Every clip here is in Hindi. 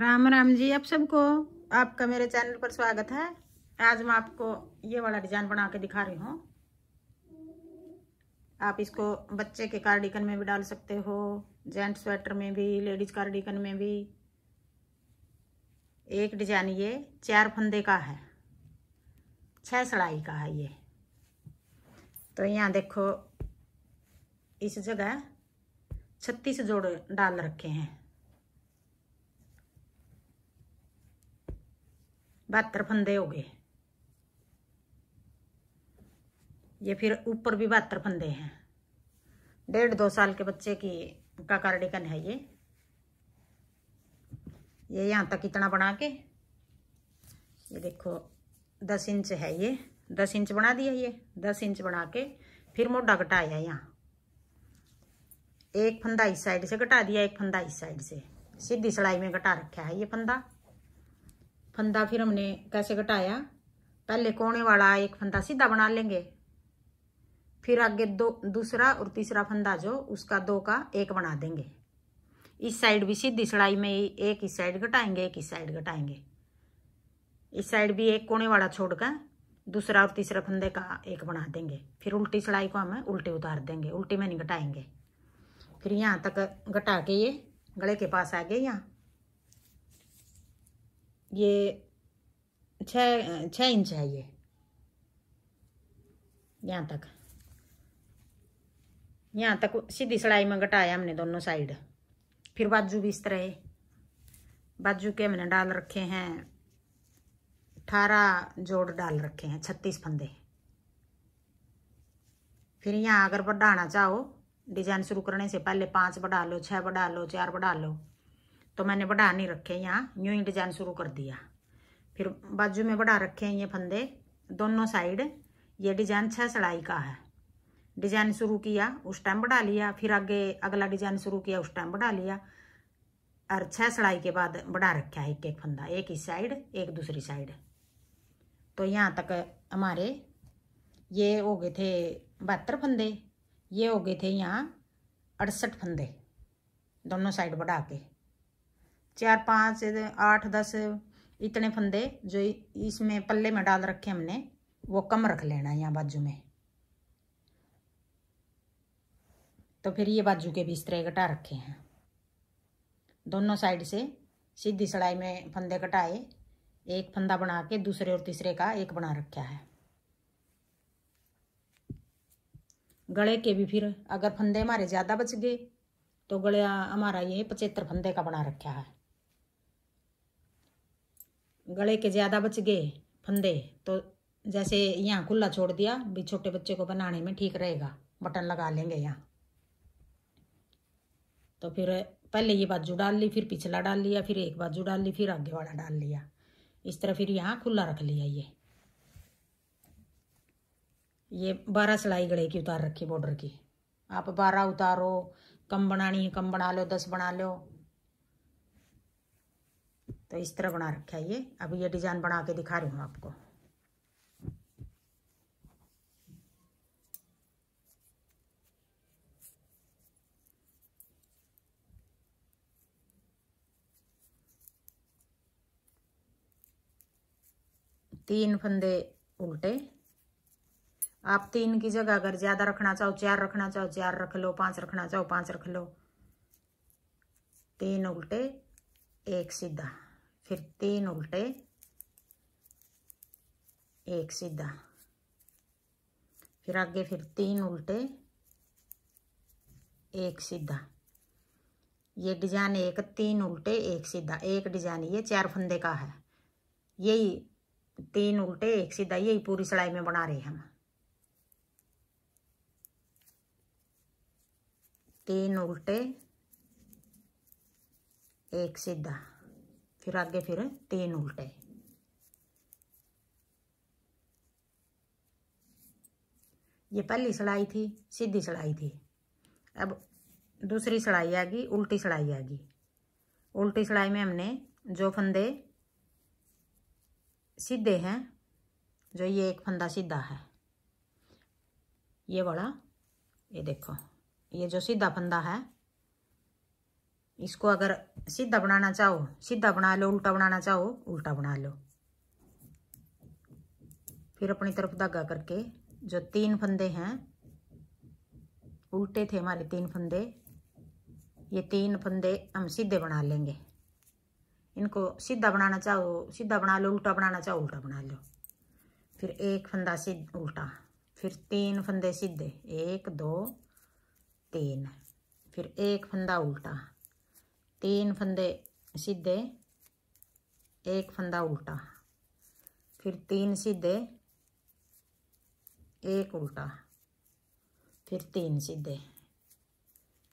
राम राम जी आप सबको आपका मेरे चैनल पर स्वागत है आज मैं आपको ये वाला डिजाइन बना के दिखा रही हूँ आप इसको बच्चे के कार्डिकन में भी डाल सकते हो जेंट स्वेटर में भी लेडीज कार्डिकन में भी एक डिजाइन ये चार फंदे का है छह सड़ाई का है ये तो यहाँ देखो इस जगह छत्तीस जोड़ डाल रखे हैं बहत्तर फंदे हो गए ये फिर ऊपर भी बहत्तर फंदे हैं डेढ़ दो साल के बच्चे की का कार्डिकन है ये ये यहाँ तक इतना बना के ये देखो दस इंच है ये दस इंच बना दिया ये दस इंच बना के फिर मोटा घटाया यहाँ एक फंदा इस साइड से घटा दिया एक फंदा इस साइड से सीधी सिलाई में घटा रखा है ये फंदा फंदा फिर हमने कैसे घटाया पहले कोने वाला एक फंदा सीधा बना लेंगे फिर आगे दो दूसरा और तीसरा फंदा जो उसका दो का एक बना देंगे इस साइड भी सीधी सिलाई में एक ही साइड घटाएंगे एक ही साइड घटाएंगे इस साइड भी एक कोने वाला छोड़कर दूसरा और तीसरा फंदे का एक बना देंगे फिर उल्टी सिलाई को हम उल्टी उतार देंगे उल्टी में नहीं घटाएंगे फिर यहाँ तक घटा के ये गले के पास आ गए यहाँ ये छः इंच है ये यहाँ तक यहाँ तक सीधी सिलाई में घटाया हमने दोनों साइड फिर बाजू भी इस तरह बाजू के हमने डाल रखे हैं अठारह जोड़ डाल रखे हैं छत्तीस फंदे फिर यहाँ अगर बढ़ाना चाहो डिजाइन शुरू करने से पहले पाँच बढ़ा लो छः बढ़ा लो चार बढ़ा लो तो मैंने बढ़ा नहीं रखे यहाँ यूं ही डिजाइन शुरू कर दिया फिर बाजू में बढ़ा रखे हैं ये फंदे दोनों साइड ये डिजाइन छह सड़ाई का है डिजाइन शुरू किया उस टाइम बढ़ा लिया फिर आगे अगला डिजाइन शुरू किया उस टाइम बढ़ा लिया और छः सड़ाई के बाद बढ़ा रखा है एक एक फंदा एक ही साइड एक दूसरी साइड तो यहाँ तक हमारे ये हो गए थे बहत्तर फंदे ये हो गए थे यहाँ अड़सठ फंदे दोनों साइड बढ़ा के चार पाँच आठ दस इतने फंदे जो इसमें पल्ले में डाल रखे हमने वो कम रख लेना यहाँ बाजू में तो फिर ये बाजू के भी इस तरह कटा रखे हैं दोनों साइड से सीधी सड़ाई में फंदे कटाए एक फंदा बना के दूसरे और तीसरे का एक बना रखा है गले के भी फिर अगर फंदे हमारे ज़्यादा बच गए तो गले हमारा ये पचहत्तर फंदे का बना रखा है गले के ज़्यादा बच गए फंदे तो जैसे यहाँ खुला छोड़ दिया भी छोटे बच्चे को बनाने में ठीक रहेगा बटन लगा लेंगे यहाँ तो फिर पहले ये बाजू डाल ली फिर पिछला डाल लिया फिर एक बाजू डाल ली फिर आगे वाला डाल लिया इस तरह फिर यहाँ खुला रख लिया ये ये बारह सिलाई गले की उतार रखी बॉर्डर की आप बारह उतारो कम बनानी है कम बना लो दस बना लो तो इस तरह बना रखा है ये अभी ये डिज़ाइन बना के दिखा रही हूँ आपको तीन फंदे उल्टे आप तीन की जगह अगर ज़्यादा रखना चाहो चार रखना चाहो चार रख लो पांच रखना चाहो पांच रख लो तीन उल्टे एक सीधा फिर तीन उल्टे एक सीधा फिर आगे फिर तीन उल्टे एक सीधा ये डिजाइन एक तीन उल्टे एक सीधा एक डिजाइन ये चार फंदे का है यही तीन उल्टे एक सीधा यही पूरी सिलाई में बना रहे हैं हम तीन उल्टे एक सीधा फिर आगे फिर तीन उल्टे ये पहली सिलाई थी सीधी सिलाई थी अब दूसरी सिलाई आ गई उल्टी सिलाई आ गई उल्टी सिलाई में हमने जो फंदे सीधे हैं जो ये एक फंदा सीधा है ये वाला ये देखो ये जो सीधा फंदा है इसको अगर सीधा बनाना चाहो सीधा बना लो उल्टा बनाना चाहो उल्टा बना लो फिर अपनी तरफ धागा करके जो तीन फंदे हैं उल्टे थे हमारे तीन फंदे ये तीन फंदे हम सीधे बना लेंगे इनको सीधा बनाना चाहो सीधा बना लो उल्टा बनाना चाहो उल्टा बना लो फिर एक फंदा सीध उल्टा फिर तीन फंदे सीधे एक दो तीन फिर एक फंदा उल्टा तीन फंदे सीधे एक फंदा उल्टा फिर तीन सीधे एक उल्टा फिर तीन सीधे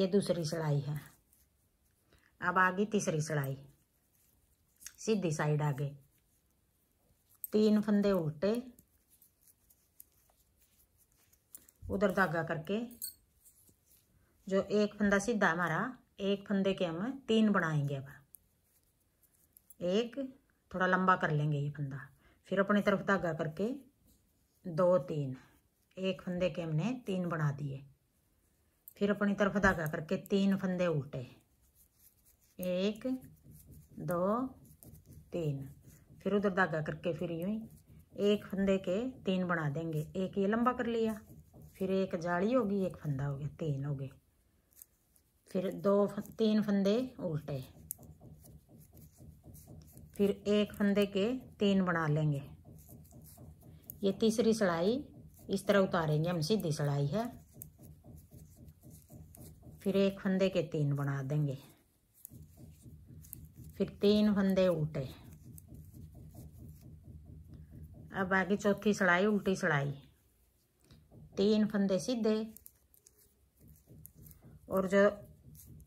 ये दूसरी सिलाई है अब आ गई तीसरी सिलाई सीधी साइड आ गई तीन फंदे उल्टे उधर धागा करके जो एक फंदा सीधा हमारा एक फंदे के हम तीन बनाएंगे अब एक थोड़ा लंबा कर लेंगे ये फंदा फिर अपनी तरफ धागा करके दो तीन एक फंदे के हमने तीन बना दिए फिर अपनी तरफ धागा करके तीन फंदे उल्टे एक दो तीन फिर उधर धागा करके फिर यूं ही एक फंदे के तीन बना देंगे एक ये लंबा कर लिया फिर एक जाली होगी एक फंदा हो गया तीन हो गए फिर दो तीन फंदे उल्टे फिर एक फंदे के तीन बना लेंगे ये तीसरी सिलाई इस तरह उतारेंगे हम सीधी सिलाई है फिर एक फंदे के तीन बना देंगे फिर तीन फंदे उल्टे अब आगे चौथी सिलाई उल्टी सिलाई तीन फंदे सीधे और जो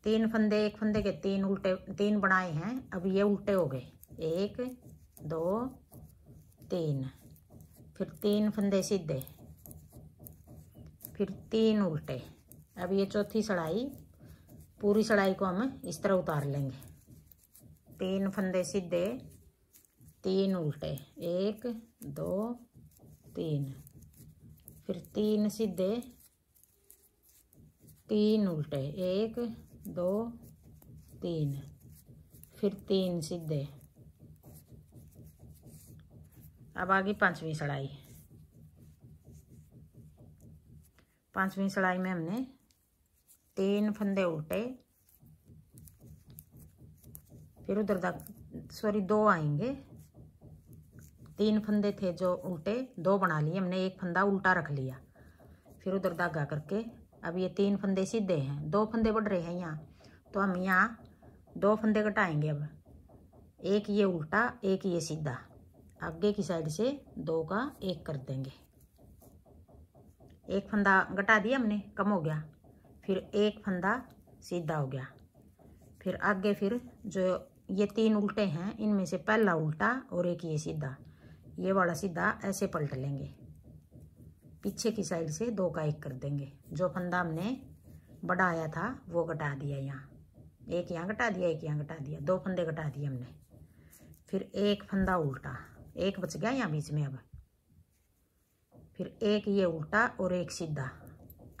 तीन फंदे एक फंदे के तीन उल्टे तीन बनाए हैं अब ये उल्टे हो गए एक दो तीन फिर तीन फंदे सीधे फिर तीन उल्टे अब ये चौथी सड़ाई पूरी सड़ाई को हम इस तरह उतार लेंगे तीन फंदे सीधे तीन उल्टे एक दो तीन फिर तीन सीधे तीन उल्टे एक दो तीन फिर तीन सीधे अब आ गई पाँचवीं सड़ाई पाँचवीं सड़ाई में हमने तीन फंदे उल्टे फिर उधर तक सॉरी दो आएंगे तीन फंदे थे जो उल्टे दो बना लिए हमने एक फंदा उल्टा रख लिया फिर उधर धागा करके अब ये तीन फंदे सीधे हैं दो फंदे बढ़ रहे हैं यहाँ तो हम यहाँ दो फंदे कटाएंगे अब एक ये उल्टा एक ये सीधा आगे की साइड से दो का एक कर देंगे एक फंदा घटा दिया हमने कम हो गया फिर एक फंदा सीधा हो गया फिर आगे फिर जो ये तीन उल्टे हैं इनमें से पहला उल्टा और एक ये सीधा ये वाला सीधा ऐसे पलट लेंगे पीछे की साइड से दो का एक कर देंगे जो फंदा हमने बढ़ाया था वो घटा दिया यहाँ एक यहाँ घटा दिया एक यहाँ घटा दिया दो फंदे घटा दिए हमने फिर एक फंदा उल्टा एक बच गया यहाँ बीच में अब फिर एक ये उल्टा और एक सीधा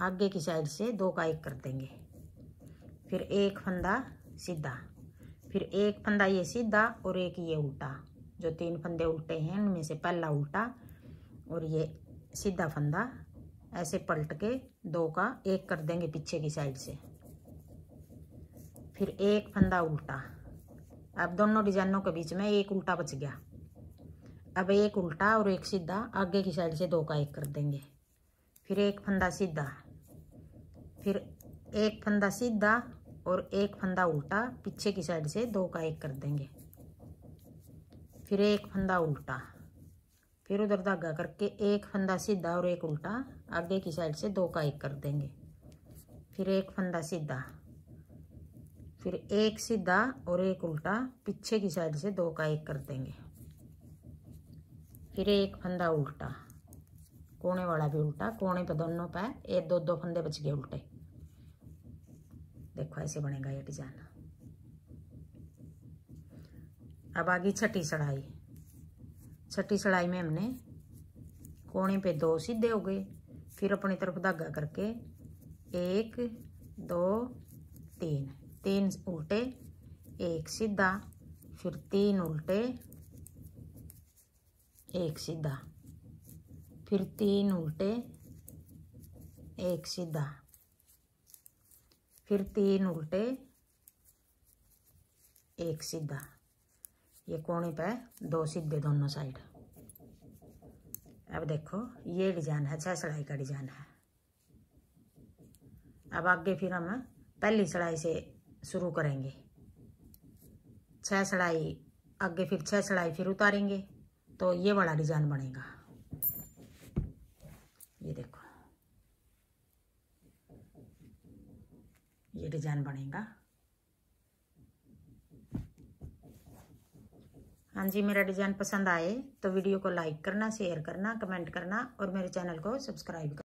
आगे की साइड से दो का एक कर देंगे फिर एक फंदा सीधा फिर एक फंदा ये सीधा और एक ये उल्टा जो तीन फंदे उल्टे हैं उनमें से पहला उल्टा और ये सीधा फंदा ऐसे पलट के दो का एक कर देंगे पीछे की साइड से फिर एक फंदा उल्टा अब दोनों डिजाइनों के बीच में एक उल्टा बच गया अब एक उल्टा और एक सीधा आगे की साइड से दो का एक कर देंगे फिर एक फंदा सीधा फिर एक फंदा सीधा और एक फंदा उल्टा पीछे की साइड से दो का एक कर देंगे फिर एक फंदा उल्टा फिर उधर धागा करके एक फंदा सीधा और एक उल्टा आगे की साइड से दो का एक कर देंगे फिर एक फंदा सीधा फिर एक सीधा और एक उल्टा पीछे की साइड से दो का एक कर देंगे फिर एक फंदा उल्टा कोने वाला भी उल्टा कोने पर दोनों पे ये दो दो फंदे बच गए उल्टे देखो ऐसे बनेगा ये डिजाइन अब आ गई छठी सड़ाई छठी सिलाई में हमने कोने पे दो सीधे हो गए फिर अपनी तरफ धागा करके एक दो तीन तीन उल्टे एक सीधा फिर तीन उल्टे एक सीधा फिर तीन उल्टे एक सीधा फिर तीन उल्टे एक सीधा ये कोने पे दो सीधे दोनों साइड अब देखो ये डिजाइन है छह सिलाई का डिजाइन है अब आगे फिर हम पहली सिलाई से शुरू करेंगे छह सिलाई आगे फिर छह सिलाई फिर उतारेंगे तो ये वाला डिजाइन बनेगा ये देखो ये डिजाइन बनेगा हाँ जी मेरा डिज़ाइन पसंद आए तो वीडियो को लाइक करना शेयर करना कमेंट करना और मेरे चैनल को सब्सक्राइब करना